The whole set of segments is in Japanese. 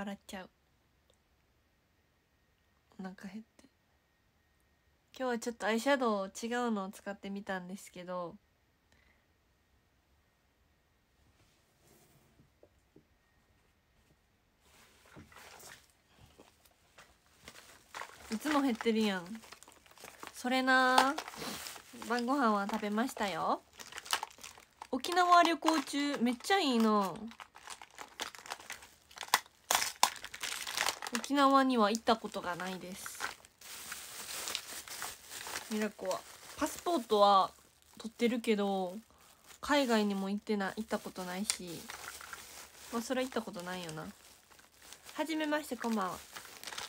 笑っちゃうお腹減って今日はちょっとアイシャドウ違うのを使ってみたんですけどいつも減ってるやんそれな晩ご飯は食べましたよ沖縄旅行中めっちゃいいな沖縄には行ったことがないですミラコはパスポートは取ってるけど海外にも行ってな行ったことないしまあそれは行ったことないよなはじめましてこんばんは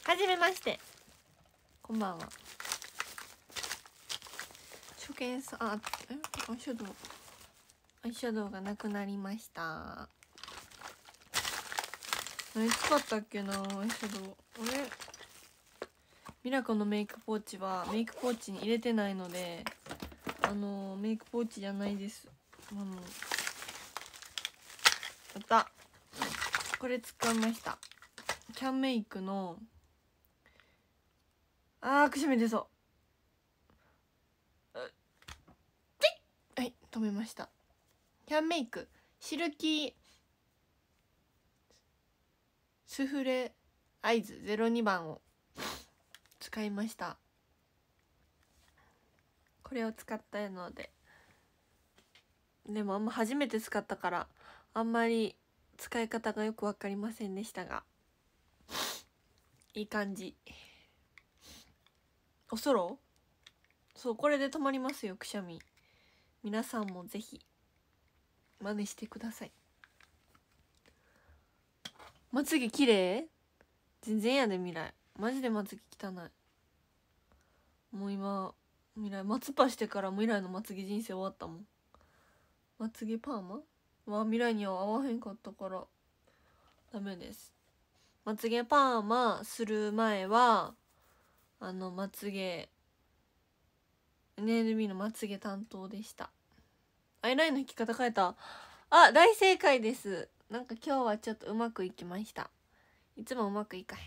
はじめましてこんばんは初見さんあアイシャドウアイシャドウがなくなりました何使ったっけなアイシャドウミラコのメイクポーチはメイクポーチに入れてないのであのー、メイクポーチじゃないですあのやったこれ使いましたキャンメイクのあーくしゃみ出そうはい止めましたキャンメイクシルキースフレ合図02番を使いましたこれを使ったのででもあんま初めて使ったからあんまり使い方がよく分かりませんでしたがいい感じおそろそうこれで止まりますよくしゃみ皆さんもぜひ真似してくださいまつげ綺麗全然やで未来マジでまつげ汚いもう今未来まつぱしてから未来のまつげ人生終わったもんまつげパーマは未来には合わへんかったからダメですまつげパーマする前はあのまつげ n n b のまつげ担当でしたアイラインの引き方変えたあ大正解ですなんか今日はちょっとうまくいきましたいつもうまくいかへん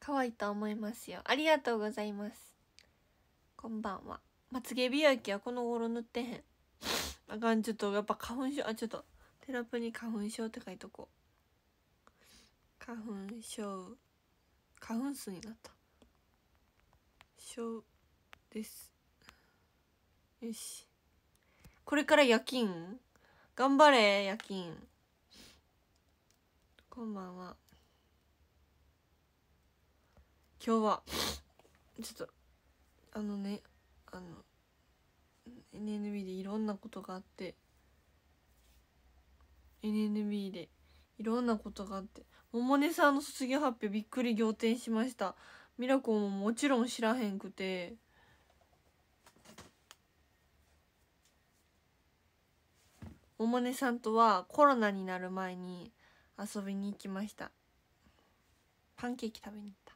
可愛いと思いますよありがとうございますこんばんはまつげ美きはこの頃塗ってへんあかんちょっとやっぱ花粉症あちょっとテラプに花粉症って書いとこう花粉症花粉数になった症ですよしこれから夜勤頑張れ夜勤こんばんは今日はちょっとあのねあの NNB でいろんなことがあって NNB でいろんなことがあって百音さんの卒業発表びっくり仰天しましたミラコンももちろん知らへんくて百音さんとはコロナになる前に遊びに行きましたパンケーキ食べに行った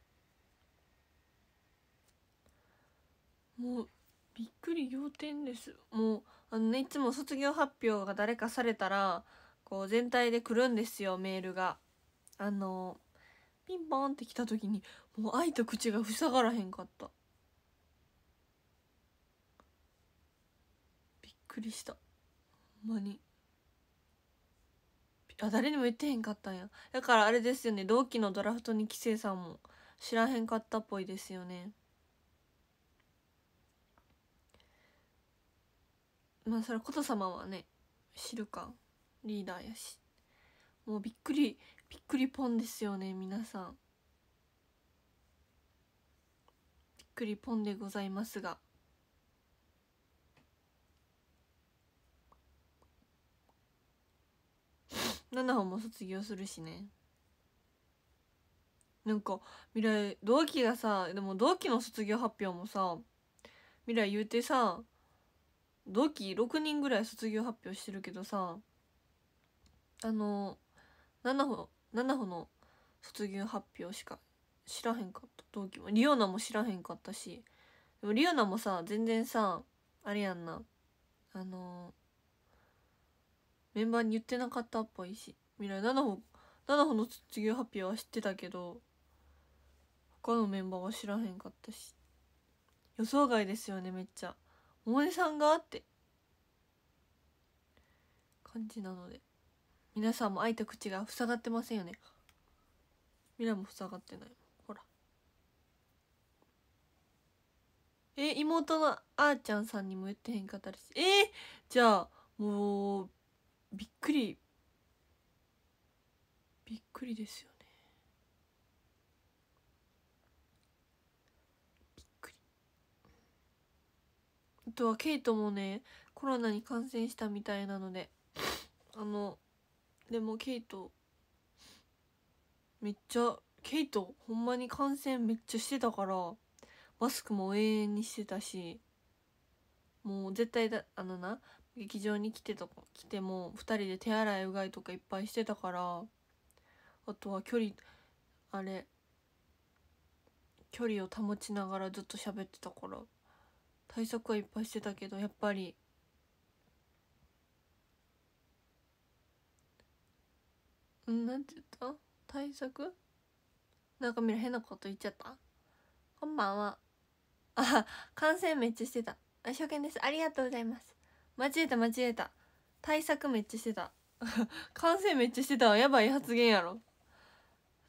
もうびっくり仰天ですもうあの、ね、いつも卒業発表が誰かされたらこう全体で来るんですよメールがあのピンポンって来た時にもう愛と口が塞がらへんかったびっくりしたほんまにや誰にも言ってへんかったんやだからあれですよね同期のドラフトに棋聖さんも知らへんかったっぽいですよねまあそれ琴様はね知るかリーダーやしもうびっくりびっくりポンですよね皆さんびっくりポンでございますがななほも卒業するしねなんか未来同期がさでも同期の卒業発表もさ未来言うてさ同期6人ぐらい卒業発表してるけどさあの七穂七穂の卒業発表しか知らへんかった同期もリオナも知らへんかったしでもリオナもさ全然さあれやんなあのメンバーに言ってなかったっぽいし未来7歩7歩の卒業発表は知ってたけど他のメンバーは知らへんかったし予想外ですよねめっちゃ百音さんがって感じなので皆さんも開いた口が塞がってませんよねミラも塞がってないほらえ妹のあーちゃんさんにも言ってへんかったりしえー、じゃあもうびっくりびっくりですよねびっくりあとはケイトもねコロナに感染したみたいなのであのでもケイトめっちゃケイトほんまに感染めっちゃしてたからマスクも永遠にしてたしもう絶対だあのな劇場に来てとか来ても2人で手洗いうがいとかいっぱいしてたからあとは距離あれ距離を保ちながらずっと喋ってたから対策はいっぱいしてたけどやっぱりんなんて言った対策なんかみんな変なこと言っちゃったこんばんはあ感染めっちゃしてた初見ですありがとうございます間違えた間違えた対策めっちゃしてた 完成めっちゃしてたわやばい発言やろ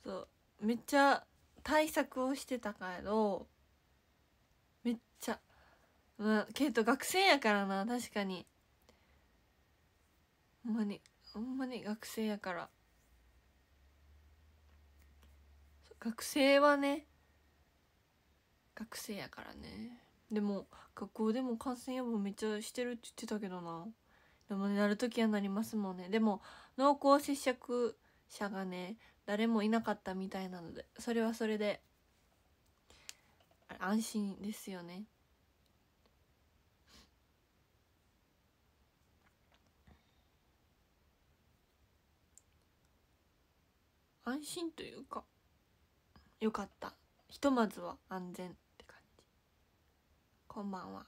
そうめっちゃ対策をしてたからやろめっちゃまあけど学生やからな確かにほんまにほんまに学生やから学生はね学生やからねでも学校でも感染予防めっちゃしてるって言ってたけどなでもねなる時はなりますもんねでも濃厚接触者がね誰もいなかったみたいなのでそれはそれで安心ですよね安心というかよかったひとまずは安全こんばんは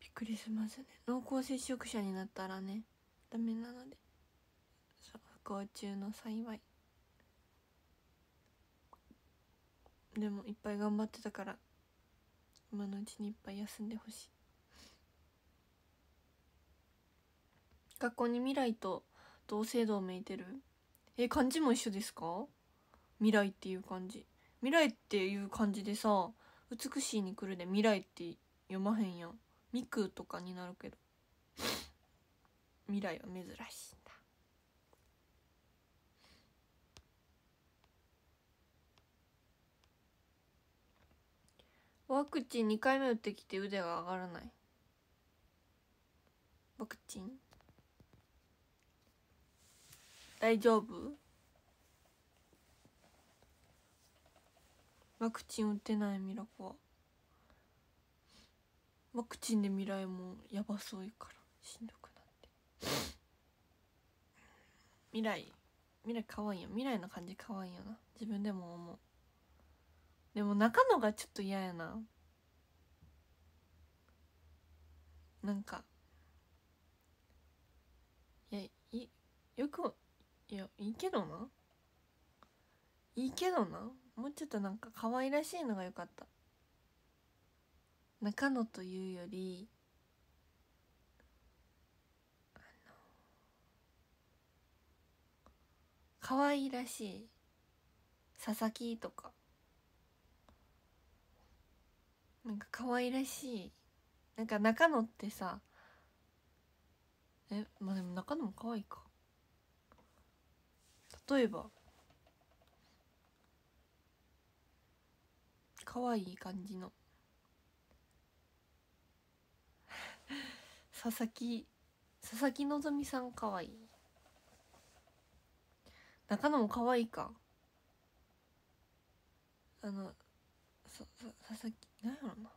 びっくりしますね濃厚接触者になったらねダメなので不幸中の幸いでもいっぱい頑張ってたから今のうちにいっぱい休んでほしい学校に未来と同姓同名いてるえ漢字も一緒ですか未来っていう感じ未来っていう感じでさ美しいに来るで未来って読まへんやんミクとかになるけど未来は珍しいんだワクチン2回目打ってきて腕が上がらないワクチン大丈夫ワクチン打ってないミラコはワクチンで未来もやばそういからしんどくなって未来未来かわいいよ未来の感じかわいいよな自分でも思うでも中野がちょっと嫌やななんかいやいよくいやいいけどないいけどなもうちょっとなんか可愛らしいのが良かった中野というよりあの可愛らしい佐々木とかなんか可愛らしいなんか中野ってさえまあでも中野も可愛いか例えば可愛い感じの 佐々木佐々木希さん可愛い中野も可愛いかあのそそ佐々木なんやろうな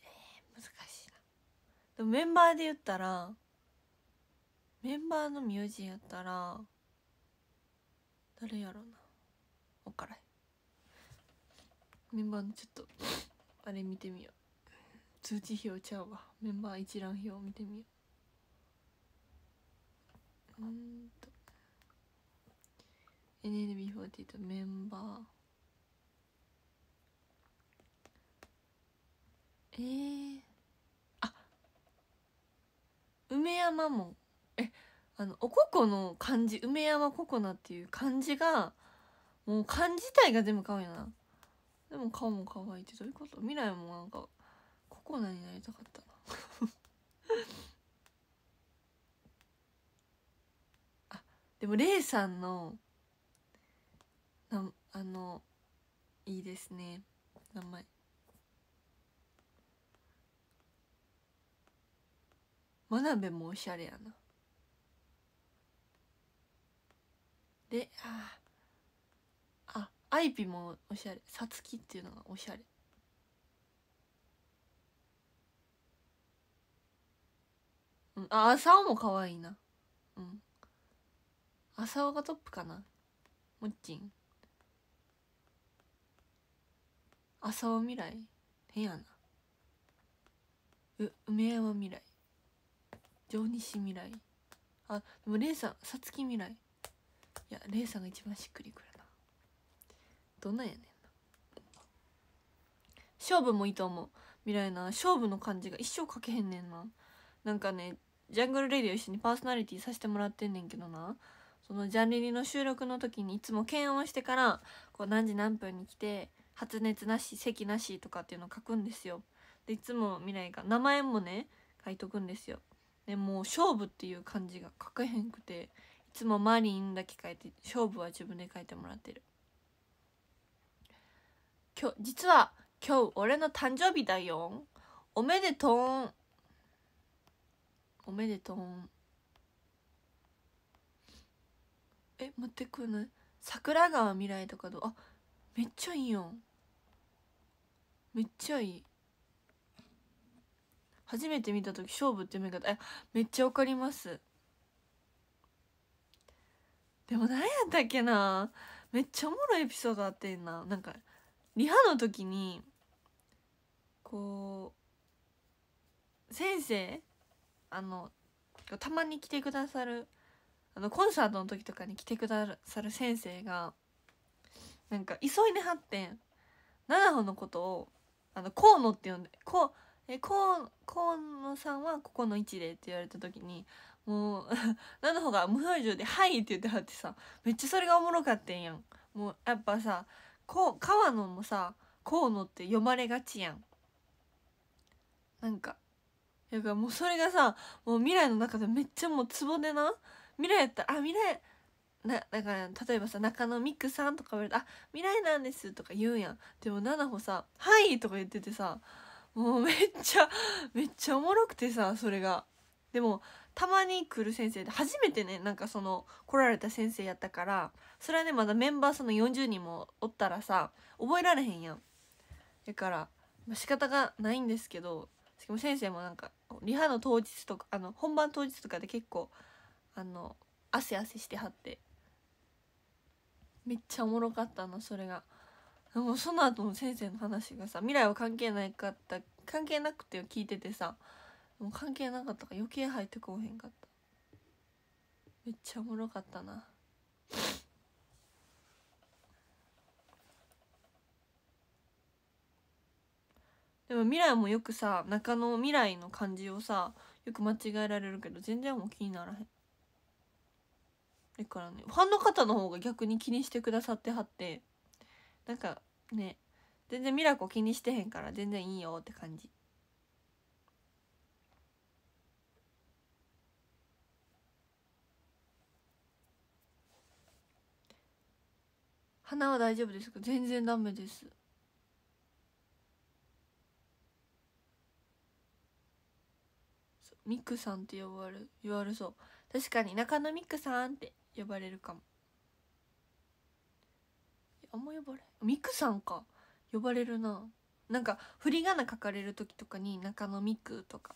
えー、難しいなでもメンバーで言ったらメンバーの名字やったら誰やろうな分からへんメンバーのちょっとあれ見てみよう通知表ちゃうわメンバー一覧表見てみよううんと NNB48 メンバーえー、あ梅山もあのおここの漢字梅山ここなっていう漢字がもう漢字自体が全部可愛いなでも顔も可愛いってどういうこと未来もなんかココナになりたかったな あでもレイさんのなあのいいですね名前真鍋もおしゃれやなでああアイピもおしゃれさつきっていうのがおしゃれうん、あ、朝尾も可愛いな。うん。朝尾がトップかな。もっちん。朝尾未来変やな。う、梅山未来。城西未来。あ、でもレイさん、さつき未来。やレイさんが一番しっくりくるなどんなんやねんな勝負もいいと思う未来な勝負の感じが一生かけへんねんななんかねジャングルレディを一緒にパーソナリティさせてもらってんねんけどなそのジャンリリの収録の時にいつも検温してからこう何時何分に来て発熱なし咳なしとかっていうのを書くんですよでいつも未来が名前もね書いとくんですよでもう勝負っていう感じが書けへんくてつもマリンだけ書いて勝負は自分で書いてもらってる今日実は今日俺の誕生日だよおめでとうおめでとうえ待ってくれない桜川未来とかどうあめっちゃいいよめっちゃいい初めて見た時勝負って読み方えめっちゃわかりますでも何やったっけなめっちゃおもろいエピソードあってんななんかリハの時にこう先生あのたまに来てくださるあのコンサートの時とかに来てくださる先生がなんか急いではってん七穂のことをあの河野って呼んでこうえ河野さんはここの位置でって言われた時にもう なの方が無表情で「はい」って言ってはってさめっちゃそれがおもろかってんやんもうやっぱさこう川野もさ河野って読まれがちやんなんかだかもうそれがさもう未来の中でめっちゃもうツボでな未来やったら「あ未来なだから例えばさ中野美久さんとか言われたあ未来なんです」とか言うやんでも奈々穂さ「はい」とか言っててさもうめっちゃめっちゃおもろくてさそれがでもたまに来る先生で初めてねなんかその来られた先生やったからそれはねまだメンバーその40人もおったらさ覚えられへんやんだから、まあ、仕方がないんですけどしかも先生もなんかリハの当日とかあの本番当日とかで結構あの汗汗してはってめっちゃおもろかったのそれが。でもその後の先生の話がさ未来は関係ないかった関係なくて聞いててさもう関係なかったから余計入ってこへんかっためっちゃおもろかったなでも未来もよくさ中の未来の感じをさよく間違えられるけど全然もう気にならへんだからねファンの方の方が逆に気にしてくださってはってなんかね全然ミラコ気にしてへんから全然いいよって感じ鼻は大丈夫ですか全然ダメですミクさんって呼ばれ言われそう確かに中野ミクさんって呼ばれるかもあんま呼ばれミクさんか呼ばれるななんか振り仮名書かれる時とかに中野ミクとか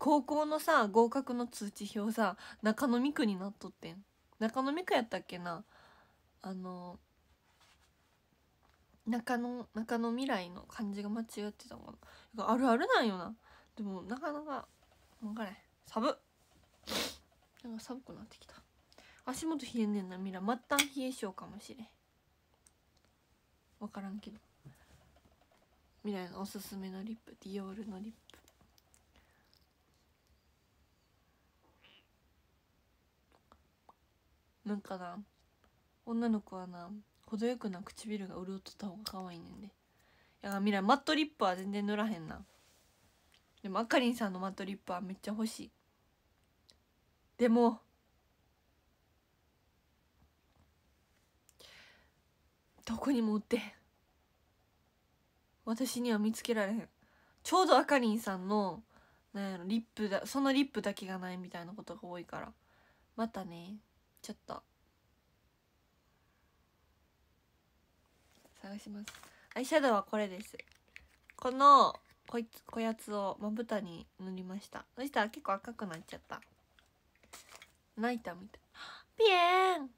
高校のさ合格の通知表さ中野ミクになっとってん中野ミクやったっけなあの中野中野未来の感じが間違ってたもんあるあるなんよなでもなかなか分かれへん寒っなんか寒くなってきた足元冷えんねんなミラ末端冷え性かもしれん分からんけど未来のおすすめのリップディオールのリップなんかな女の子はな程よくな唇が潤っとった方が可愛いねんでいやミラマットリップは全然塗らへんなでもあかりんさんのマットリップはめっちゃ欲しいでもどこにも売って私には見つけられへんちょうどあかりんさんのなんやろリップだそのリップだけがないみたいなことが多いからまたねちょっと探しますアイシャドウはこれですこのこいつこやつをまぶたに塗りましたそしたら結構赤くなっちゃった泣いたみたいピエン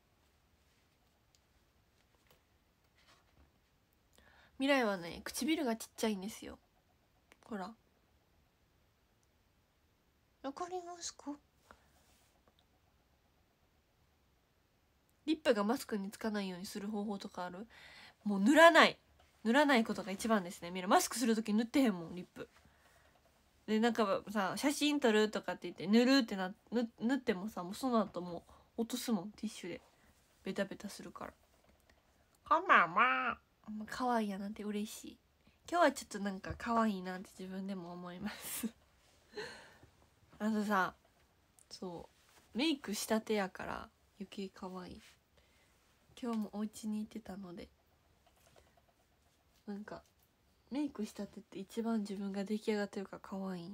未来はね唇がちっちゃいんですよほらわかりますかリップがマスクにつかないようにする方法とかあるもう塗らない塗らないことが一番ですねみんなマスクする時塗ってへんもんリップでなんかさ写真撮るとかって言って塗るってな塗塗ってもさもうその後もう落とすもんティッシュでベタベタするからこまあまあかわいいやなんて嬉しい今日はちょっとなんかかわいなって自分でも思います あとさそうメイクしたてやから余計わいい今日もお家にいてたのでなんかメイクしたてって一番自分が出来上がってるから可愛いんよ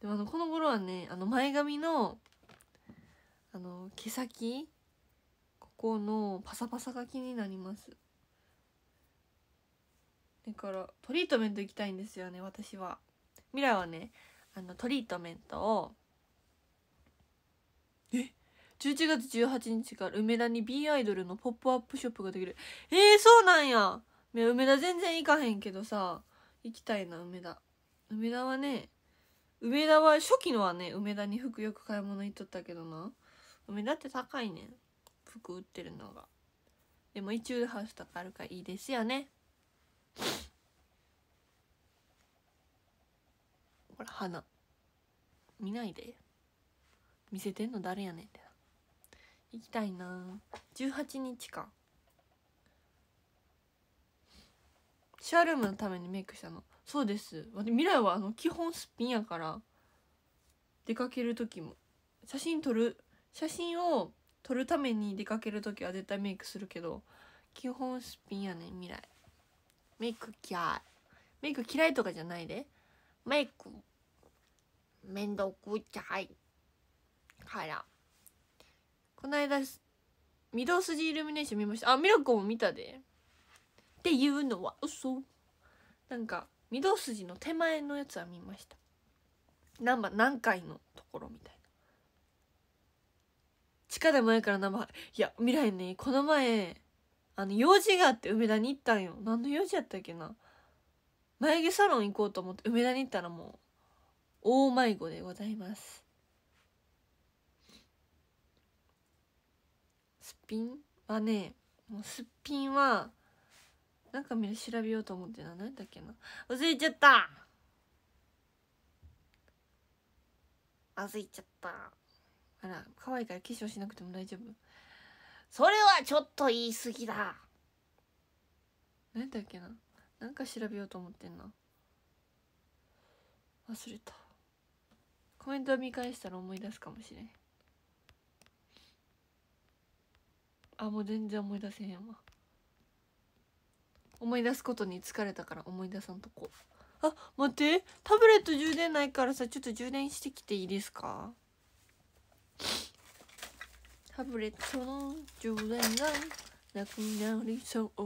でもあのこの頃はねあの前髪のあの毛先ここのパサパサが気になりますだからトリートメント行きたいんですよね私は未来はねあのトリートメントをえ11月18日から梅田に B アイドルのポップアップショップができるえー、そうなんや梅田全然行かへんけどさ行きたいな梅田梅田はね梅田は初期のはね梅田に服よく買い物行っとったけどな梅田って高いねん服売ってるのがでも一応ハウスとかあるからいいですよねほら花見ないで見せてんの誰やねんって行きたいな18日間シャールームのためにメイクしたのそうです未来はあの基本すっぴんやから出かける時も写真撮る写真を撮るために出かける時は絶対メイクするけど基本すっぴんやね未来メイク嫌いメイク嫌いとかじゃないでメイクめんどくさいからこの間御堂筋イルミネーション見ましたあミラコも見たでっていうのは嘘なんか御堂筋の手前のやつは見ました何番何回のところみたいな地下でもえから生いや未来ねこの前あの用事があって梅田に行ったんよ何の用事やったっけな眉毛サロン行こうと思って梅田に行ったらもう大迷子でございますすっぴんはねもうすっぴんはなんか見調べようと思ってな何だっけな忘れちゃった忘れちゃったあら可愛いから化粧しなくても大丈夫それはちょっと言い過ぎだ何だっけな何か調べようと思ってんな忘れたコメント見返したら思い出すかもしれんあもう全然思い出せへんわ思い出すことに疲れたから思い出さんとこあ待ってタブレット充電ないからさちょっと充電してきていいですかタブレットの充電がなくなりそう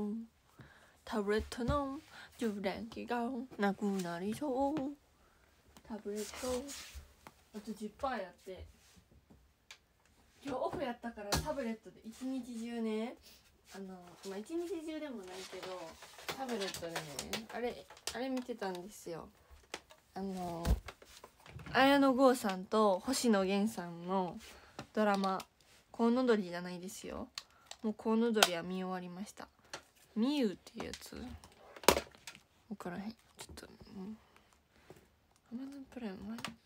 タブレットの充電器がなくなりそうタブレットあと10%やって今日オフやったからタブレットで一日中ねあのまあ一日中でもないけどタブレットでねあれあれ見てたんですよあの綾野剛さんと星野源さんのドラマ「コウノドリ」じゃないですよもうコウノドリは見終わりました「ミウ」っていうやつ分からへんちょっとアマゾンプライム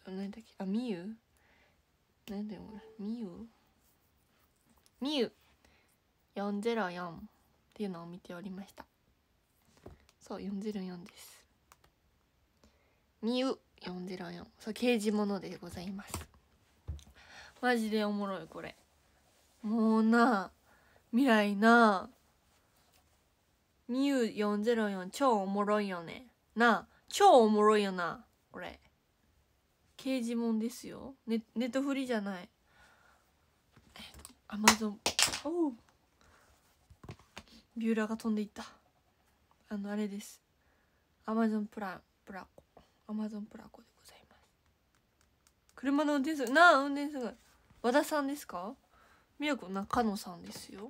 何だっけあミウ何だよこれミウミウ404っていうのを見ておりましたそう404ですミう404そう刑事ものでございますマジでおもろいこれもうな未来なミゆ404超おもろいよねな超おもろいよなこれ刑事もんですよネネットフリじゃないアマゾンおうビューラーが飛んでいったあのあれですアマゾンプラプラコアマゾンプラコでございます車の運転手なあ運転する和田さんですかみやこ中野さんですよ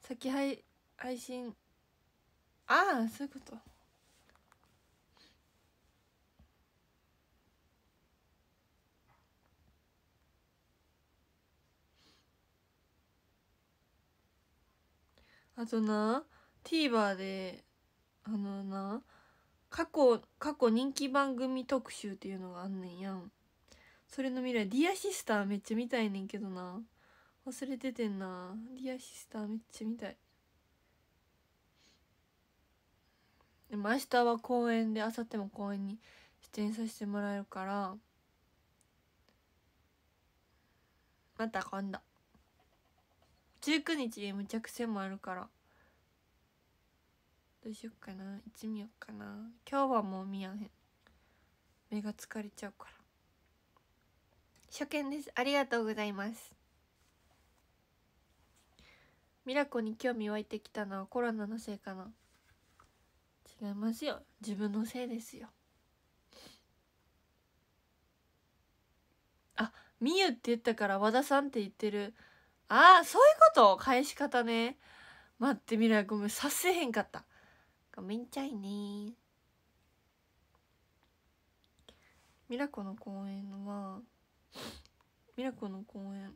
先配配信ああそういうことあとな TVer であのな過去過去人気番組特集っていうのがあんねんやんそれの未来「ディアシスター」めっちゃ見たいねんけどな忘れててんな「ディアシスター」めっちゃ見たいでも明日は公演で明後日も公演に出演させてもらえるからまた今度。19日でむちゃくせもあるからどうしよっかな行ってみよっかな今日はもう見やへん目が疲れちゃうから初見ですありがとうございますミラコに興味湧いてきたのはコロナのせいかな違いますよ自分のせいですよあみゆって言ったから和田さんって言ってるああそういうこと返し方ね待ってみらごめんさせへんかったごめんちゃいねミラコの公園はミラコの公園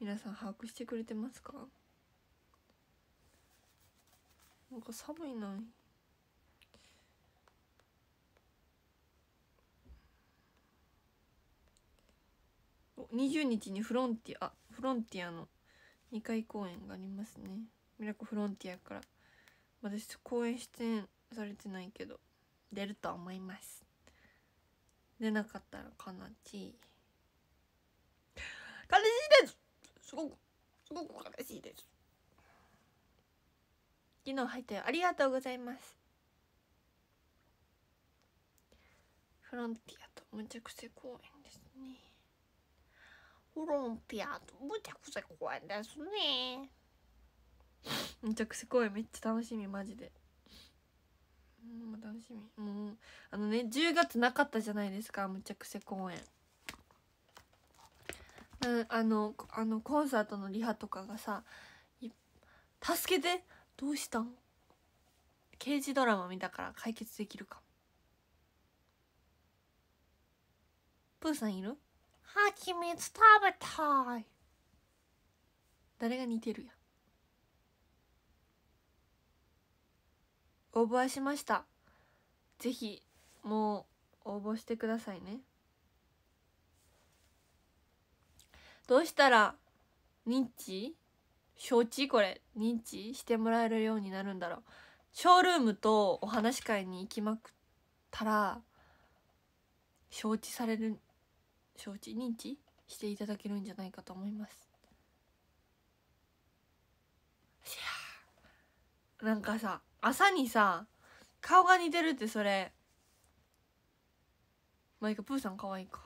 皆さん把握してくれてますかなんか寒いな20日にフロンティアフロンティアの2回公演がありますねミラコフロンティアから私公演出演されてないけど出ると思います出なかったら悲しい悲しいですすごくすごく悲しいです昨日入ってありがとうございますフロンティアとむちゃくちゃ公演ロンピアむちゃくちゃ怖いですねむちゃくちゃ怖いめっちゃ楽しみマジでうん楽しみうんあのね10月なかったじゃないですかむちゃくちゃ公演うんあのあのコンサートのリハとかがさ「助けてどうしたん?」刑事ドラマ見たから解決できるかプーさんいるはちみつ食べたい誰が似てるや応募はしましたぜひもう応募してくださいねどうしたら認知承知これ認知してもらえるようになるんだろうショールームとお話し会に行きまくったら承知される承知認知していただけるんじゃないかと思いますなんかさ朝にさ顔が似てるってそれマイカプーさん可愛いか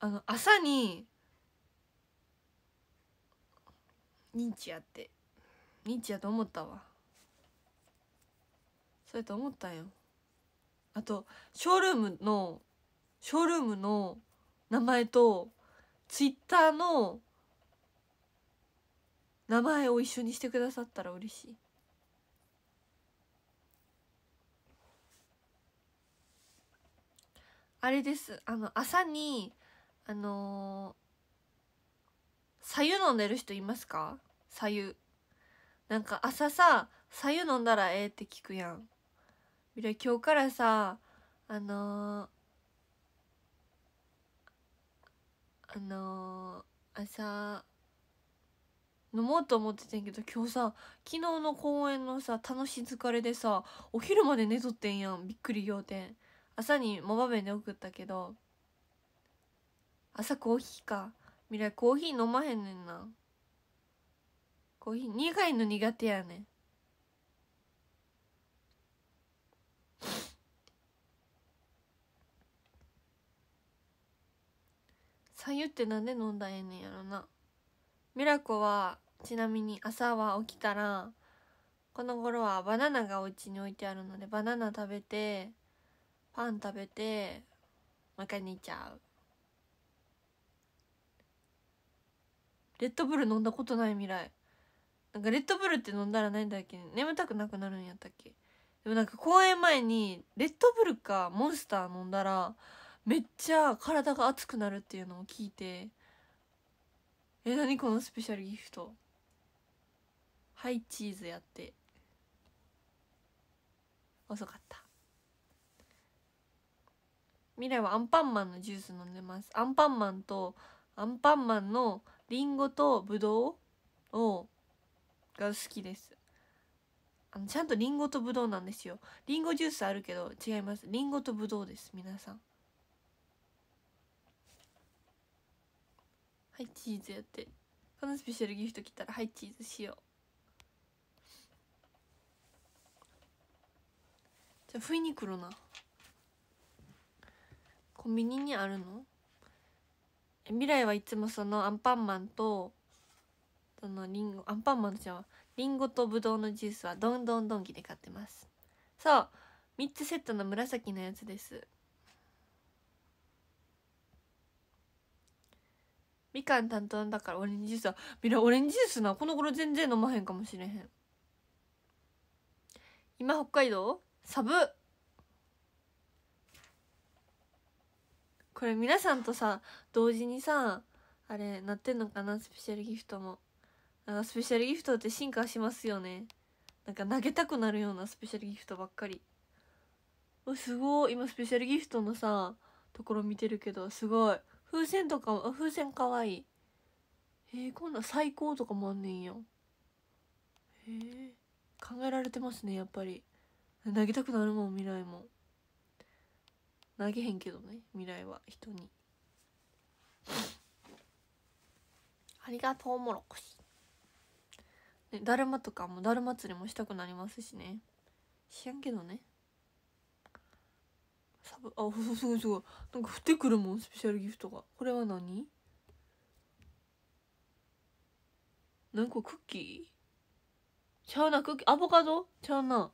あの朝に認知やって認知やと思ったわそうやと思ったよあとショールームのショールームの名前とツイッターの名前を一緒にしてくださったら嬉しい。あれですあの朝にあのさ、ー、ゆ飲んでる人いますかさゆなんか朝ささゆ飲んだらええって聞くやん。今日からさあのーあのー、朝飲もうと思っててんけど今日さ昨日の公演のさ楽し疲れでさお昼まで寝とってんやんびっくり仰天朝にモバメで送ったけど朝コーヒーか未来コーヒー飲まへんねんなコーヒー苦いの苦手やねん白ゆってなんで飲んだらええねんやろなミラコはちなみに朝は起きたらこの頃はバナナがお家に置いてあるのでバナナ食べてパン食べてもう一回寝ちゃうレッドブル飲んだことない未来なんかレッドブルって飲んだら何だっけ眠たくなくなるんやったっけでもなんか公演前にレッドブルかモンスター飲んだらめっちゃ体が熱くなるっていうのを聞いてえ何このスペシャルギフトはいチーズやって遅かった未来はアンパンマンのジュース飲んでますアンパンマンとアンパンマンのリンゴとブドウをが好きですあのちゃんとリンゴとブドウなんですよリンゴジュースあるけど違いますリンゴとブドウです皆さんはいチーズやってこのスペシャルギフト来たらはいチーズしようじゃあ不いに来るなコンビニにあるの未来はいつもそのアンパンマンとそのリンゴアンパンマンちゃんはリンゴとブドウのジュースはどんどんドンキで買ってますそう3つセットの紫のやつですみかん担当だからオレンジジュースはみなオレンジジュースなこの頃全然飲まへんかもしれへん今北海道サブこれ皆さんとさ同時にさあれなってんのかなスペシャルギフトもなんかスペシャルギフトって進化しますよねなんか投げたくなるようなスペシャルギフトばっかりすごい今スペシャルギフトのさところ見てるけどすごい風船とか、風船かわいい。えー、こんな最高とかもあんねんや。へえー、考えられてますね、やっぱり。投げたくなるもん、未来も。投げへんけどね、未来は、人に。ありがとうもろこし。ね、だるまとかも、だるま釣りもしたくなりますしね。知らんけどね。サブ、あ、すごいすごい。なんか降ってくるもん、スペシャルギフトが。これは何なんかクッキーちゃうな、クッキー、アボカドちゃうな。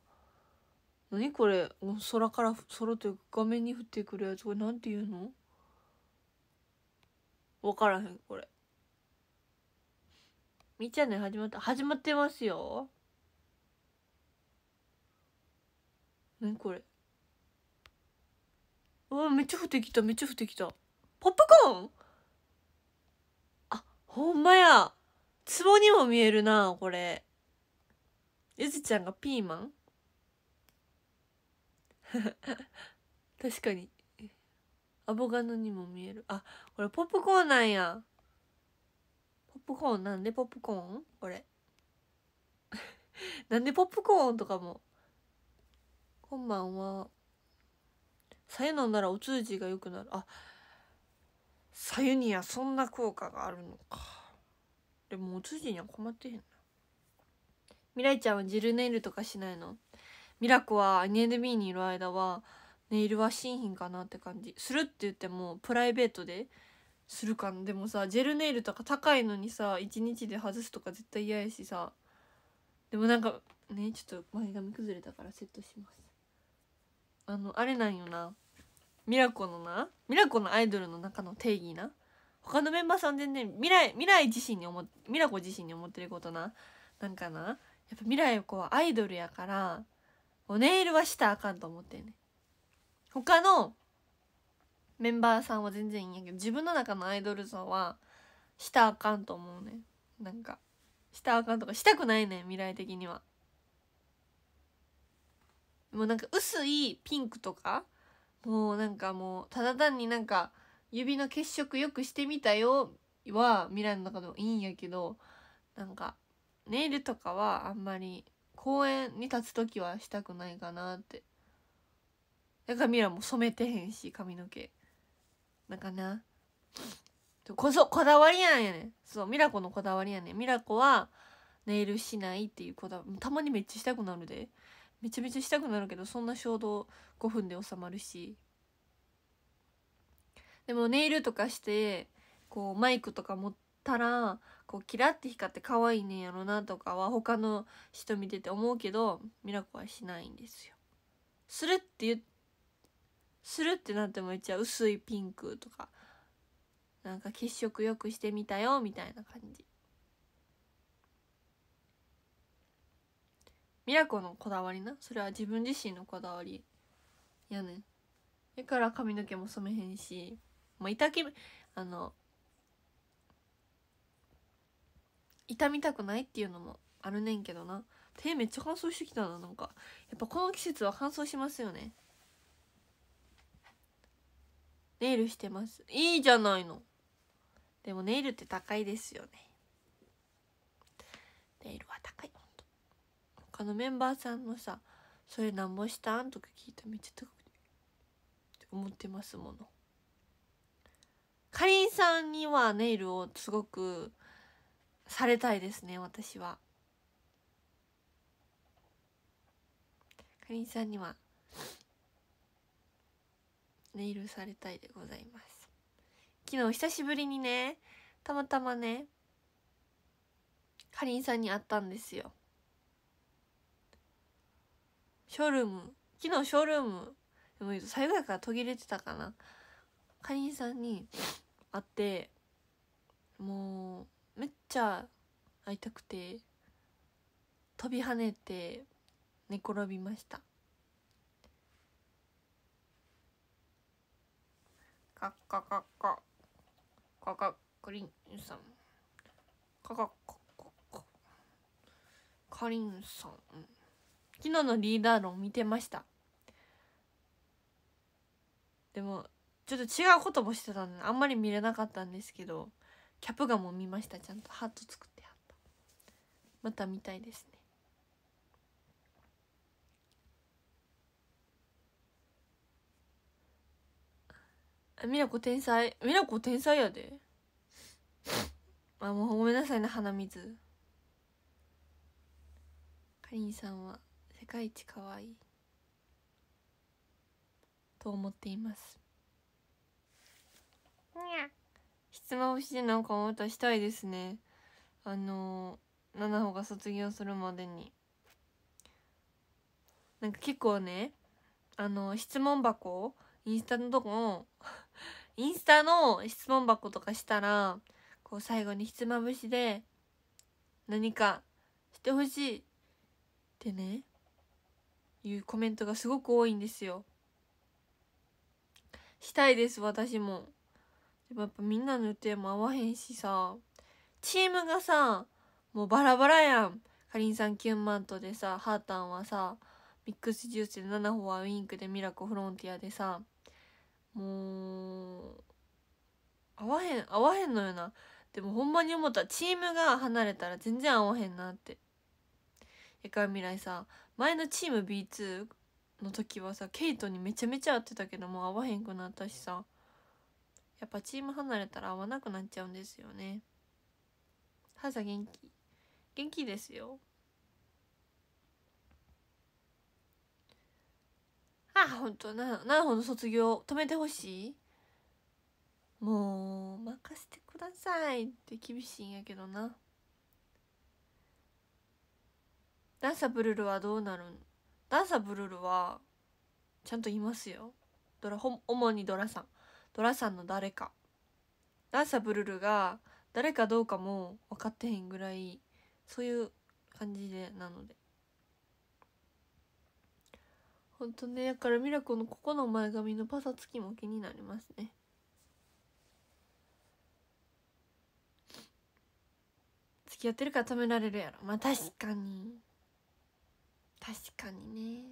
何これ空から、空というか画面に降ってくるやつ。これなんていうのわからへん、これ。みっちゃね、始まった。始まってますよ。何これうわめっちゃ降ってきためっちゃ降ってきたポップコーンあほんまや壺にも見えるなこれゆずちゃんがピーマン 確かにアボガドにも見えるあこれポップコーンなんやポップコーンなんでポップコーンこれ なんでポップコーンとかもこんばんは。さゆ飲んだらお通じが良くなるあさゆにはそんな効果があるのかでもお通じには困ってへんな未来ちゃんはジルネイルとかしないのミラコは NNB にいる間はネイルは新品かなって感じするって言ってもプライベートでするかでもさジェルネイルとか高いのにさ1日で外すとか絶対嫌やしさでもなんかねちょっと前髪崩れたからセットしますあのあれなんよなミラコのなミラコのアイドルの中の定義な他のメンバーさん全然、未来未来自身に思ミラコ自身に思ってることななんかなやっぱ未来子はアイドルやからネイルはしたらあかんと思ってんね他のメンバーさんは全然いいんやけど自分の中のアイドル像はしたらあかんと思うねなんかしたらあかんとかしたくないね未来的には。もうなんか薄いピンクとかもうなんかもうただ単になんか指の血色よくしてみたよは未来の中でもいいんやけどなんかネイルとかはあんまり公園に立つ時はしたくないかなってだからミラも染めてへんし髪の毛なんかなこそこだわりやんやねんそうミラコのこだわりやねんミラコはネイルしないっていうこだわりたまにめっちゃしたくなるでめちゃめちゃしたくなるけどそんな衝動5分で収まるしでもネイルとかしてこうマイクとか持ったらこうキラって光って可愛いねんやろなとかは他の人見てて思うけどミラコはしないんですよ。するって言するってなっても一ゃ薄いピンクとかなんか血色よくしてみたよみたいな感じ。ミラコのこだわりなそれは自分自身のこだわりやねんだから髪の毛も染めへんしもう痛きあの痛みたくないっていうのもあるねんけどな手めっちゃ乾燥してきたななんかやっぱこの季節は乾燥しますよねネイルしてますいいじゃないのでもネイルって高いですよねネイルはのメンバーさんのさ「それなんぼしたん?」とか聞いたらめっちゃ高くて思ってますもの。かりんさんにはネイルをすごくされたいですね私は。かりんさんにはネイルされたいでございます。昨日久しぶりにねたまたまねかりんさんに会ったんですよ。ショールーム昨日ショールームでも最後やから途切れてたかなかりんさんに会ってもうめっちゃ会いたくて飛び跳ねて寝転びましたカッカカッカカカクリンさんカカカカカカリンさん昨日のリーダー論見てましたでもちょっと違うこともしてたんであんまり見れなかったんですけどキャプガも見ましたちゃんとハート作ってはったまた見たいですねミラコ天才ミラコ天才やであもうごめんなさいね鼻水かりんさんは世界一可愛いと思っていますひつまぶしでなんかまたしたいですねあの七穂が卒業するまでになんか結構ねあの質問箱インスタのとこ インスタの質問箱とかしたらこう最後にひつまぶしで何かしてほしいってねいうコメントがすごく多いんですよしたいです私もでもやっぱみんなの予定も合わへんしさチームがさもうバラバラやんかりんさんキュンマントでさハータンはさミックスジュースで7歩はウィンクでミラコフロンティアでさもう合わへん合わへんのよなでもほんまに思ったチームが離れたら全然合わへんなってえから未来さ前のチーム B2 の時はさケイトにめちゃめちゃ会ってたけどもう会わへんくなったしさやっぱチーム離れたら会わなくなっちゃうんですよねはさ元気元気ですよあほんとななほの卒業止めてほしいもう任せてくださいって厳しいんやけどな。ダンサブルルはどうなるんダンサブルルはちゃんといますよドラほ主にドラさんドラさんの誰かダンサブルルが誰かどうかも分かってへんぐらいそういう感じでなのでほんとねだからミラコのここの前髪のパサつきも気になりますね付き合ってるから止められるやろまあ確かに確かにね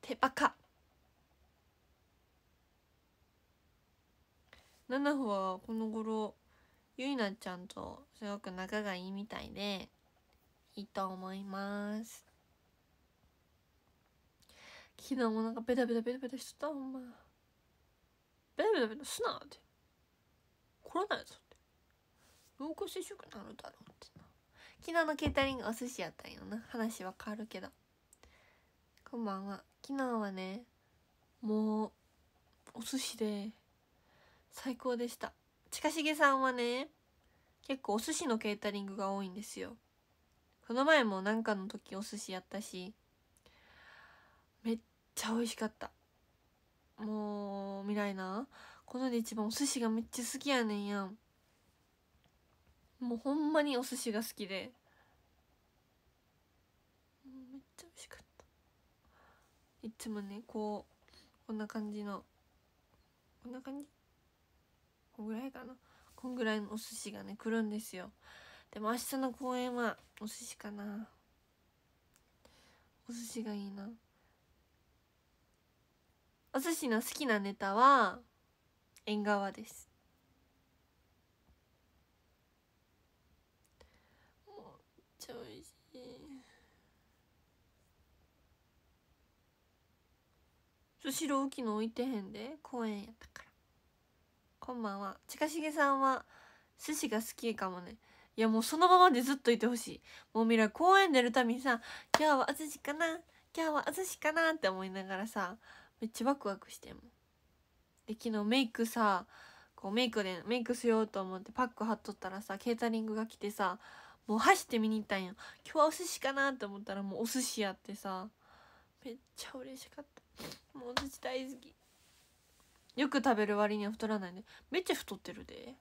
手バカナナはこの頃ゆいなちゃんとすごく仲がいいみたいでいいと思います昨日もなんかベタベタベタベタしとったほんまベタベタベタすなって怒らないぞって濃厚接触なるだろうってな昨日のケータリングお寿司やったんよな話は変わるけどこんばんは昨日はねもうお寿司で最高でした近重さんはね結構お寿司のケータリングが多いんですよこの前もなんかの時お寿司やったしめっちゃ美味しかったもう未来なこので一番お寿司がめっちゃ好きやねんやんもうほんまにお寿司が好きでめっちゃ美味しかったいつもねこうこんな感じのこんな感じこんぐらいかなこんぐらいのお寿司がね来るんですよでも明日の公演はお寿司かなお寿司がいいなお寿司の好きなネタは縁側です後ろ浮きの置いてへんで公園やったからこんばんは近重さんは寿司が好きかもねいやもうそのままでずっといてほしいもうみら公園出るたびにさ今日は淳かな今日は淳かなって思いながらさめっちゃワクワクしてんもんで昨日メイクさこうメイクでメイクしようと思ってパック貼っとったらさケータリングが来てさもう走って見に行ったんや今日はお寿司かなって思ったらもうお寿司やってさめっちゃ嬉しかったもう私大好きよく食べる割には太らないねめっちゃ太ってるで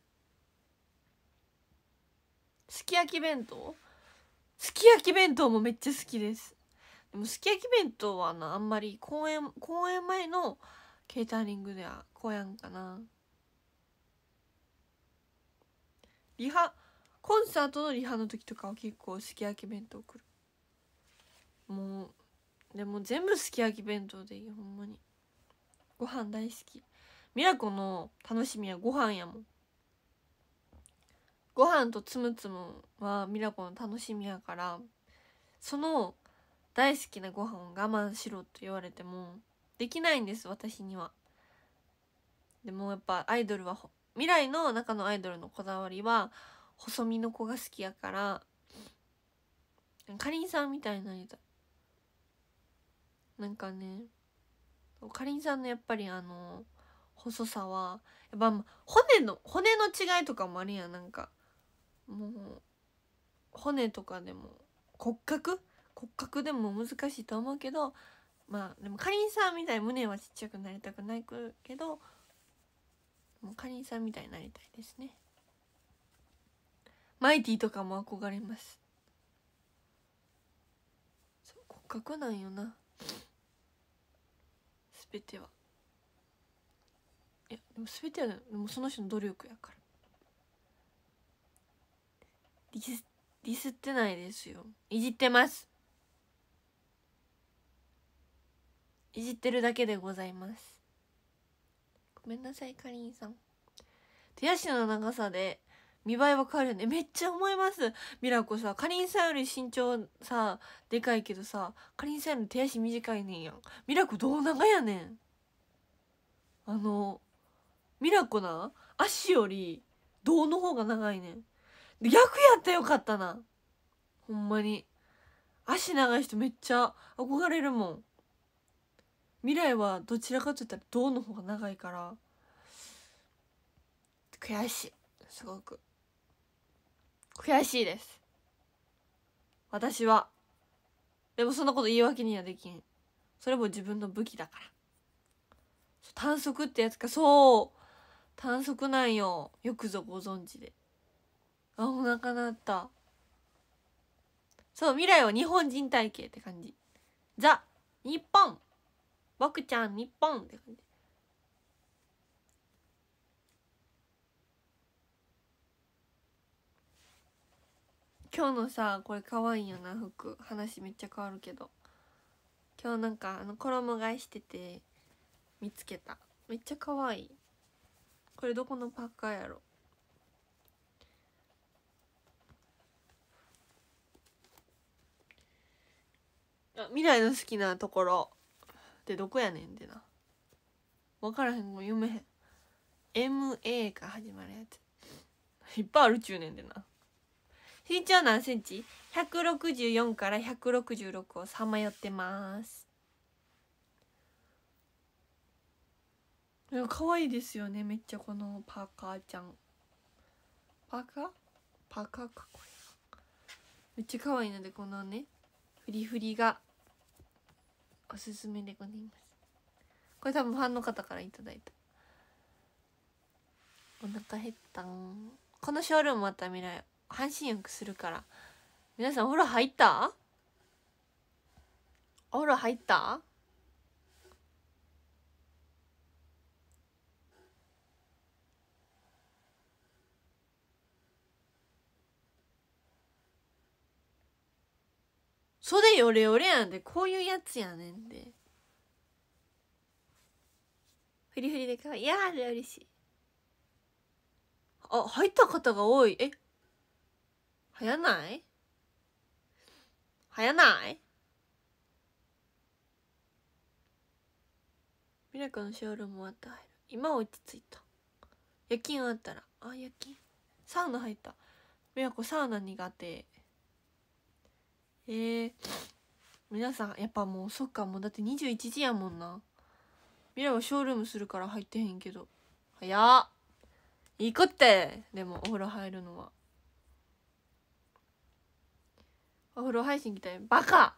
すき焼き弁当すき焼き弁当もめっちゃ好きですでもすき焼き弁当はなあんまり公演公演前のケータリングではこうやんかなリハコンサートのリハの時とかは結構すき焼き弁当来るもうでも全部すき焼き弁当でいいほんまにご飯大好きミラコの楽しみはご飯やもんご飯とつむつむはミラコの楽しみやからその大好きなご飯を我慢しろと言われてもできないんです私にはでもやっぱアイドルは未来の中のアイドルのこだわりは細身の子が好きやからかりんさんみたいになりたいなんかねかりんさんのやっぱりあの細さはやっぱ骨の骨の違いとかもあるやんなんかもう骨とかでも骨格骨格でも難しいと思うけどまあでもかりんさんみたいに胸はちっちゃくなりたくないけどもうかりんさんみたいになりたいですねマイティとかも憧れます骨格なんよな全てはいやでも全てはでもその人の努力やからディスディスってないですよいじってますいじってるだけでございますごめんなさいかりんさん手足の長さで見栄えは変わるよねめっちゃ思いますミラコさかりんさんより身長さでかいけどさかりんさんより手足短いねんやんミラコどう長やねんあのミラコな足より胴の方が長いねんで逆やったよかったなほんまに足長い人めっちゃ憧れるもん未来はどちらかといったら胴の方が長いから悔しいすごく悔しいです私はでもそんなこと言い訳にはできんそれも自分の武器だから短足ってやつかそう短足なんよよくぞご存知であお腹なったそう未来は日本人体系って感じザ日本僕ちゃん日本って感じ今日のさこれ可愛いよな服話めっちゃ変わるけど今日なんかあの衣替えしてて見つけためっちゃ可愛いこれどこのパッカーやろあ未来の好きなところってどこやねんってな分からへんもう読めへん MA から始まるやつ いっぱいあるちゅうねんでな身長何センチ ?164 から166をさまよってます可愛いですよねめっちゃこのパーカーちゃんパーカーパーカーかこれめっちゃ可愛いのでこのねフリフリがおすすめでございますこれ多分ファンの方からいただいたお腹減ったこのショールームまた見ら来半身浴するから皆さんお風呂入ったお風呂入ったそれよれよれやんでこういうやつやねんでフリフリでかわいいやー嬉しいあ入った方が多いえ流行ない流行ないミラクのショールーム終わった入る今落ち着いた夜勤あったらあ夜勤サウナ入ったみ和こ、サウナ苦手えー、皆さんやっぱもうそっかもうだって21時やもんなミラはショールームするから入ってへんけど早っいいこってでもお風呂入るのはお風呂配信来たよバカ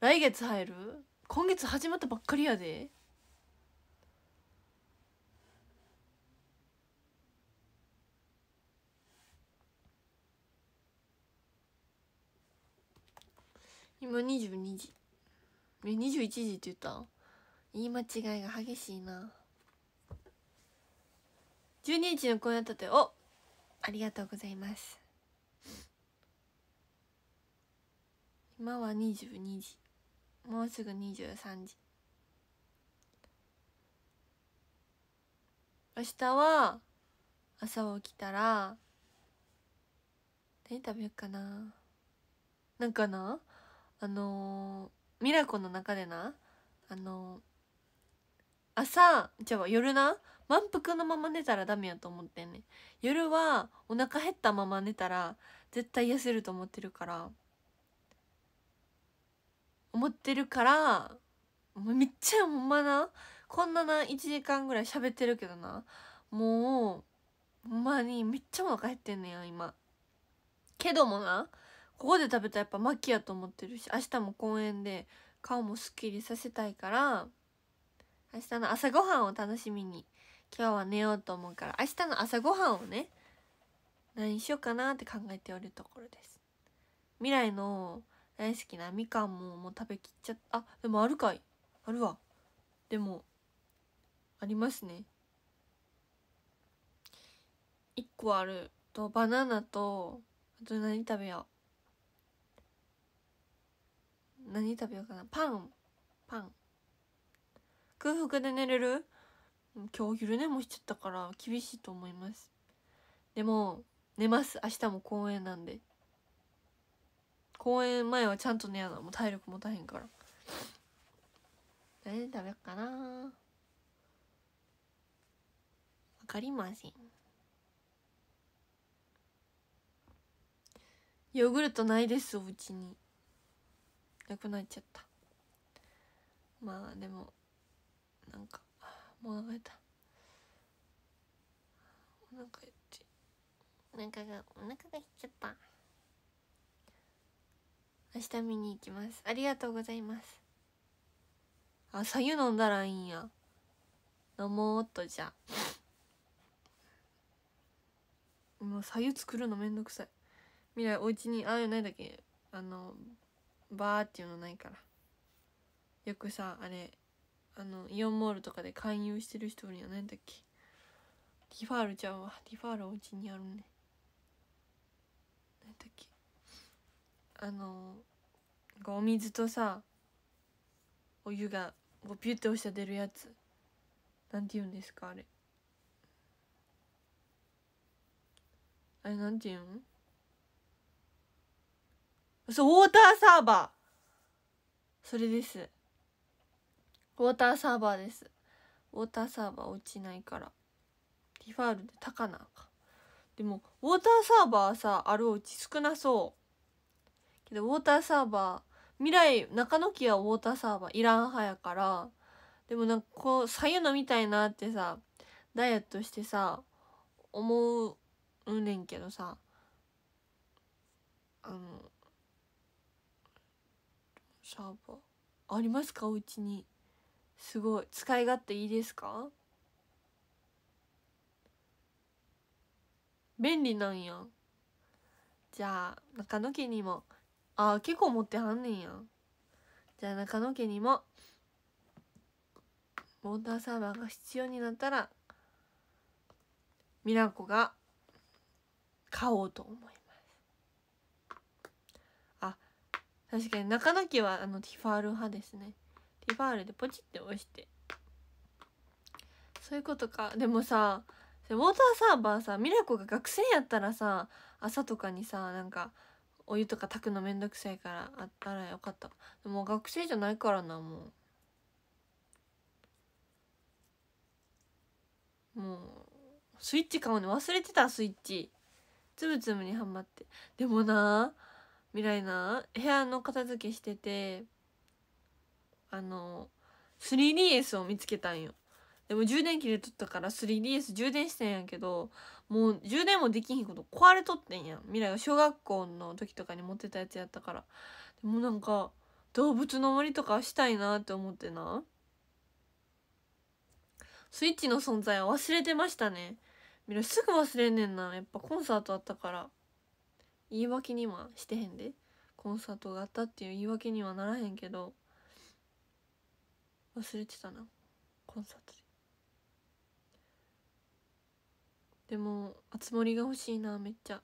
来月入る今月始まったばっかりやで今22時え21時って言った言い間違いが激しいな12日の公演だったっておありがとうございます今は22時もうすぐ23時明日は朝起きたら何食べよっかななんかなあのー、ミラコの中でなあのー、朝じゃあ夜な満腹のまま寝たらダメやと思ってんね夜はお腹減ったまま寝たら絶対痩せると思ってるから思ってるからもうめっちゃほんまなこんなな1時間ぐらい喋ってるけどなもうほんまにめっちゃお腹減ってんねや今けどもなここで食べたらやっぱマキやと思ってるし明日も公園で顔もすっきりさせたいから明日の朝ごはんを楽しみに今日は寝ようと思うから明日の朝ごはんをね何しようかなって考えておるところです未来の大好きなみかんももう食べきっちゃったあでもあるかいあるわでもありますね1個あるとバナナとあと何食べよう何食べようかなパンパン空腹で寝れる今日昼寝もしちゃったから厳しいと思いますでも寝ます明日も公演なんで公演前はちゃんと寝やだもう体力持たへんから何食べよっかなわかりませんヨーグルトないですおうちになくなっちゃったまあでもなんかもうお腹減ったお腹減ってお腹がお腹が減っちゃった明日見に行きますありがとうございますあさゆ飲んだらいいんや飲もうっとじゃもうさゆ作るのめんどくさい未来お家にああいうないだけあのバーっていうのないからよくさあれあのイオンモールとかで勧誘してる人にはんだっけディファールちゃうわディファールお家にあるねあのお水とさお湯がこうピュッて押して出るやつなんて言うんですかあれあれなんて言うんそうウォーターサーバーそれですウォーターサーバーですウォーターサーバー落ちないからティファールで高なかでもウォーターサーバーさあるおうち少なそうけどウォーターサーバー未来中野家はウォーターサーバーいらん派やからでもなんかこうさゆ飲みたいなってさダイエットしてさ思うねんけどさあのサーバーありますかおうちにすごい使い勝手いいですか便利なんやじゃあ中野家にもああ結構持ってはんねんやじゃあ中野家にもウォーターサーバーが必要になったらミラコが買おうと思いますあ確かに中野家はあのティファール派ですねティファールでポチって押してそういうことかでもさウォーターサーバーさミラコが学生やったらさ朝とかにさなんかお湯とか炊くのめんどくさいからあったらよかったでも学生じゃないからなもうもうスイッチ買うの忘れてたスイッチつぶつぶにはまってでもな未来な部屋の片付けしててあの 3DS を見つけたんよでも充電切れとったから 3DS 充電してんやけどもう充電もできひんこと壊れとってんやん未来が小学校の時とかに持ってたやつやったからでもなんか動物の森とかしたいなって思ってなスイッチの存在は忘れてましたね未来すぐ忘れんねんなやっぱコンサートあったから言い訳にはしてへんでコンサートがあったっていう言い訳にはならへんけど忘れてたなコンサートででもあつ森が欲しいなめっちゃ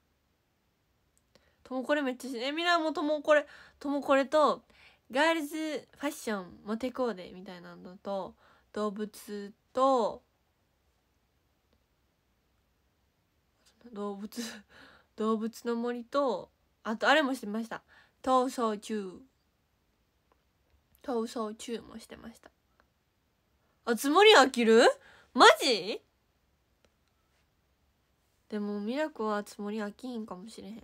ともこれめっちゃえみんなもともこれともこれとガールズファッションモテコーデみたいなのと動物と動物動物の森とあとあれもしてました逃走中逃走中もしてましたあつ森飽きるマジでもミラクはつもり飽きんかもしれへん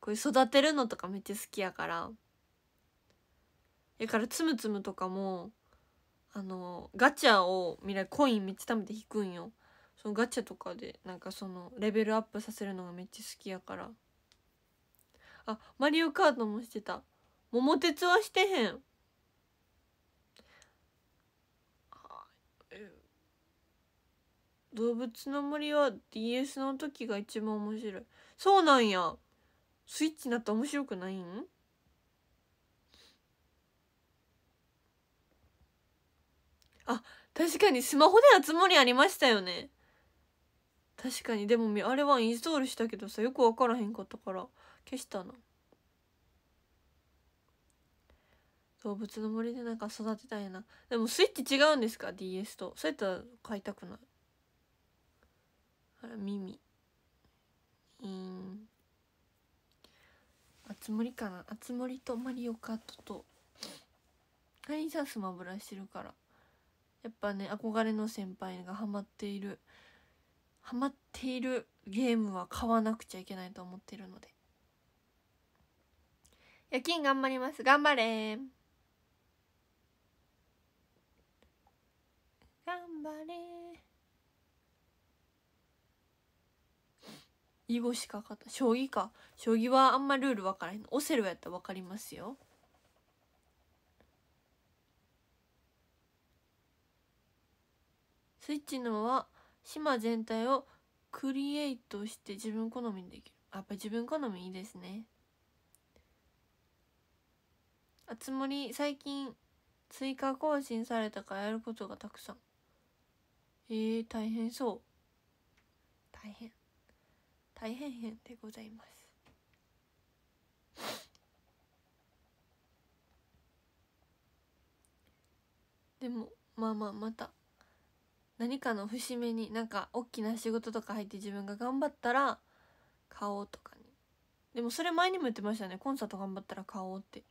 こういう育てるのとかめっちゃ好きやからやからつむつむとかもあのガチャをミラコインめっちゃ貯めて引くんよそのガチャとかでなんかそのレベルアップさせるのがめっちゃ好きやからあマリオカートもしてた桃鉄はしてへん動物の森は DS の時が一番面白い。そうなんや。スイッチになったら面白くないんあ、確かにスマホでまりありましたよね。確かに。でも、あれはインストールしたけどさ、よくわからへんかったから、消したな。動物の森でなんか育てたいな。でもスイッチ違うんですか ?DS と。そうやったら買いたくない。あら耳うんあつ森かなあつ森とマリオカートとカリンさんスマブラしてるからやっぱね憧れの先輩がハマっているハマっているゲームは買わなくちゃいけないと思ってるので夜勤頑張ります頑張れ頑張れ囲碁しか勝った将棋か将棋はあんまルール分からへんオセロやったら分かりますよスイッチのは島全体をクリエイトして自分好みにできるやっぱ自分好みいいですねあつ森最近追加更新されたからやることがたくさんえー、大変そう大変大変変でございます。でもまあまあまた何かの節目になんか大きな仕事とか入って自分が頑張ったら買おうとかにでもそれ前にも言ってましたねコンサート頑張ったら買おうって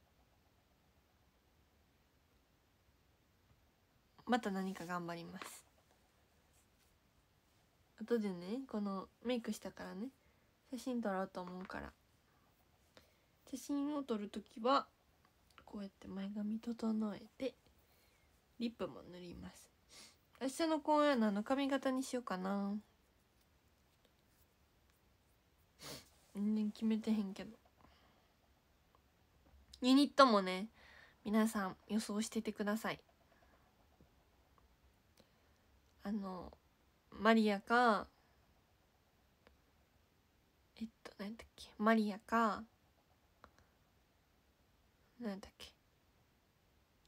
また何か頑張ります後でねこのメイクしたからね写真撮ろうと思うから写真を撮る時はこうやって前髪整えてリップも塗ります明日の公演はの髪型にしようかな全然決めてへんけどユニットもね皆さん予想しててくださいあのマリアか何だっけマリアか何だっけ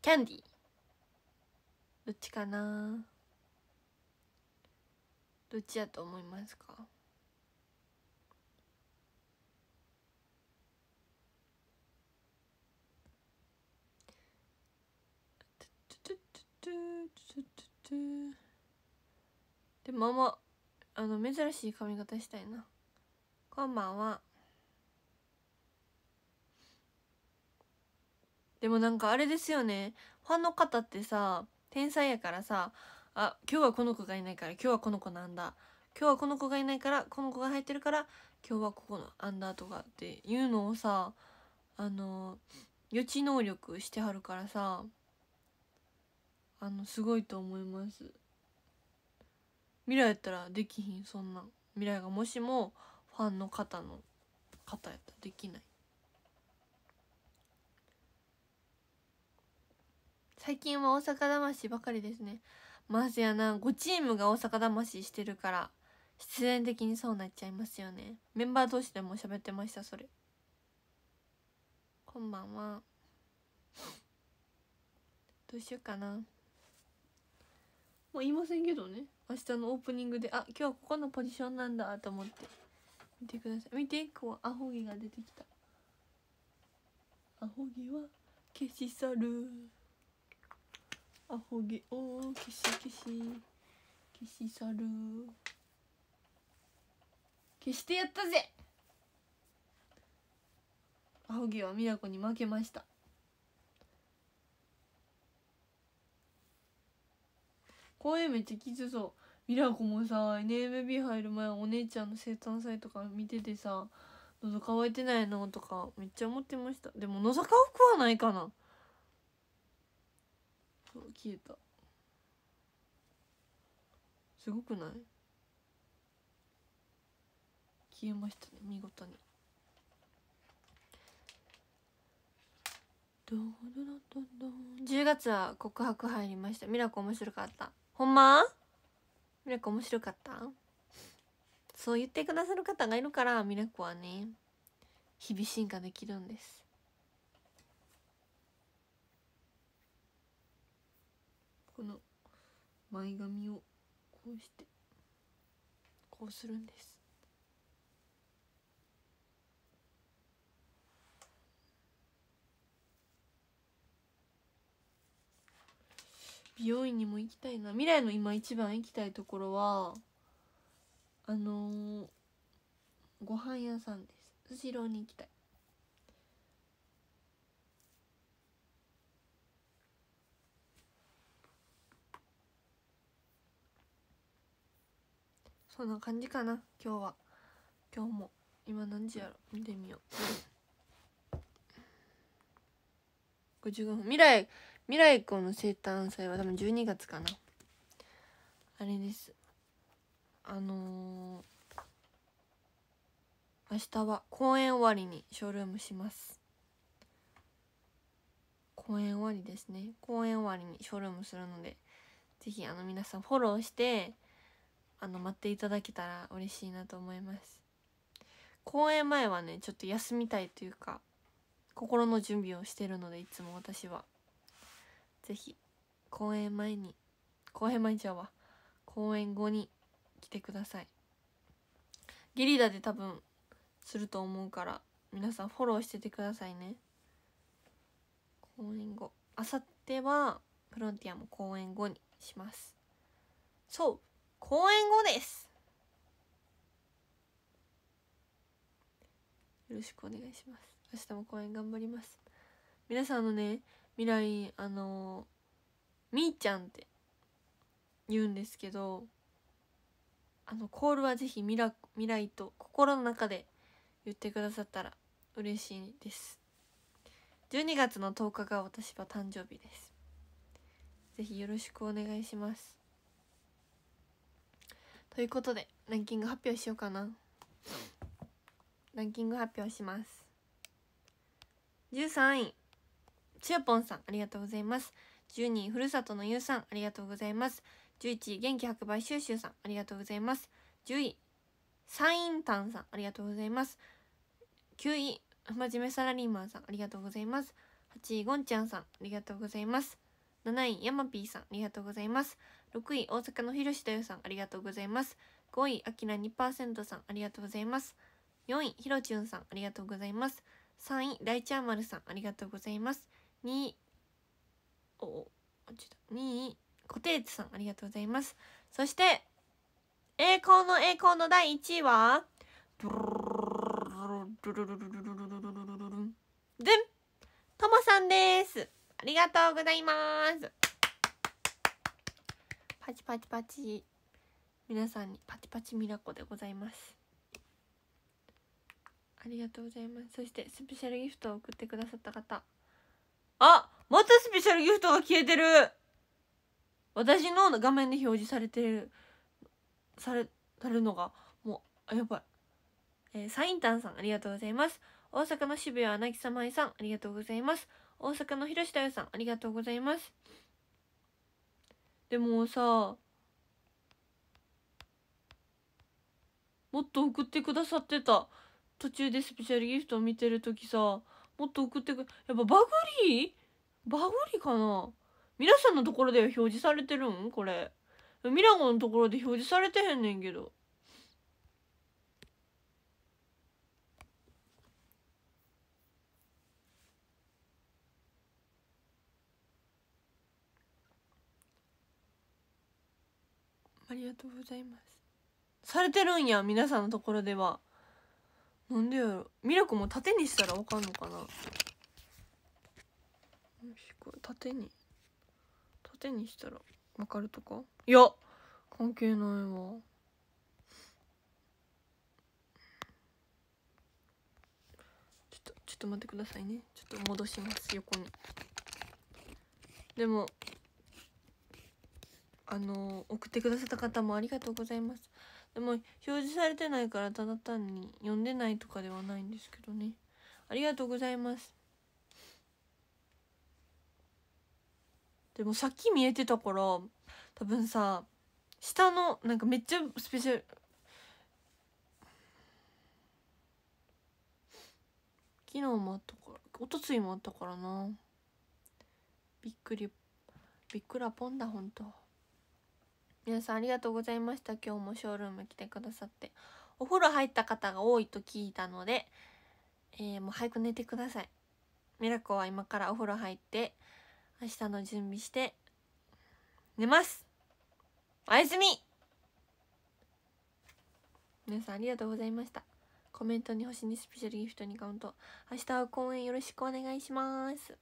キャンディーどっちかなどっちやと思いますかでも、マあの珍しい髪型したいなこんばんは。でもなんかあれですよね。ファンの方ってさ、天才やからさ、あ、今日はこの子がいないから、今日はこの子なんだ。今日はこの子がいないから、この子が入ってるから、今日はここのアンダーとかっていうのをさ、あの、予知能力してはるからさ、あの、すごいと思います。未来やったらできひん、そんな。未来がもしも、ファンの方の方やったらできない最近は大阪魂ばかりですねまずやな5チームが大阪魂してるから必然的にそうなっちゃいますよねメンバー同士でも喋ってましたそれこんばんはどうしようかなもう言いませんけどね明日のオープニングであ今日はここのポジションなんだと思って見てください見てこうアホ毛が出てきたアホ毛は消し去るアホ毛を消し消し消し去る消してやったぜアホ毛は美奈子に負けました声めっちゃきつそうミラコもさ NMB 入る前お姉ちゃんの生誕祭とか見ててさ喉乾いてないのとかめっちゃ思ってましたでも野坂くはないかなそう消えたすごくない消えましたね見事に10月は告白入りましたミラコ面白かったほんまミラク面白かったそう言ってくださる方がいるからミラクはね日々進化できるんですこの前髪をこうしてこうするんです美容院にも行きたいな未来の今一番行きたいところはあのー、ご飯屋さんです後ろに行きたいそんな感じかな今日は今日も今何時やろ見てみよう55分未来未来君の生誕祭は多分12月かなあれですあのー、明日は公演終わりにショールームします公演終わりですね公演終わりにショールームするので是非あの皆さんフォローしてあの待っていただけたら嬉しいなと思います公演前はねちょっと休みたいというか心の準備をしてるのでいつも私はぜひ公演前に公演前ちゃわ公演後に来てくださいゲリラで多分すると思うから皆さんフォローしててくださいね公演後あさってはフロンティアも公演後にしますそう公演後ですよろしくお願いします明日も公演頑張ります皆さんのね未来あのみーちゃんって言うんですけどあのコールはぜひ未来未来と心の中で言ってくださったら嬉しいです12月の10日が私は誕生日ですぜひよろしくお願いしますということでランキング発表しようかなランキング発表します13位つよぽんさん、ありがとうございます。12ふるさとのゆうさん、ありがとうございます。11位、元気白梅ゅうさん、ありがとうございます。10位、サインタンさん、ありがとうございます。9位、真面目サラリーマンさん、ありがとうございます。8位、ゴンちゃんさん、ありがとうございます。7位、ヤマピーさん、ありがとうございます。6位、大阪のひろしとよさん、ありがとうございます。5位、あきら2%さん、ありがとうございます。4位、ひろちゅんさん、ありがとうございます。3位、大ちゃんまるさん、ありがとうございます。におちょっと2位コテーツさんありがとうございますそして栄光の栄光の第1位はドゥンともさんですありがとうございますパチパチパチ皆さんにパチパチミラコでございますありがとうございますそしてスペシャルギフトを送ってくださった方あまたスペシャルギフトが消えてる私の画面で表示されてる、され、されるのが、もう、あ、やばい。えー、サインタンさん、ありがとうございます。大阪の渋谷アナギさマイさん、ありがとうございます。大阪の広ろさん、ありがとうございます。でもさ、もっと送ってくださってた。途中でスペシャルギフトを見てるときさ、もっと送ってくやっぱバグリーバグリーかな皆さんのところでは表示されてるんこれミラゴのところで表示されてへんねんけどありがとうございますされてるんや皆さんのところではなんでやろミラクも縦にしたらわかんのかな縦に縦にしたらわかるとかいや関係ないわちょっとちょっと待ってくださいねちょっと戻します横にでもあの送ってくださった方もありがとうございますでも表示されてないからただ単に読んでないとかではないんですけどねありがとうございますでもさっき見えてたから多分さ下のなんかめっちゃスペシャル昨日もあったからおとついもあったからなびっくりびっくらぽんだほんと。皆さんありがとうございました今日もショールーム来てくださってお風呂入った方が多いと聞いたので、えー、もう早く寝てくださいミラコは今からお風呂入って明日の準備して寝ますおやすみ皆さんありがとうございましたコメントに星にスペシャルギフトにカウント明日は公演よろしくお願いします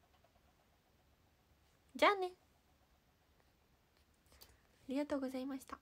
じゃあねありがとうございました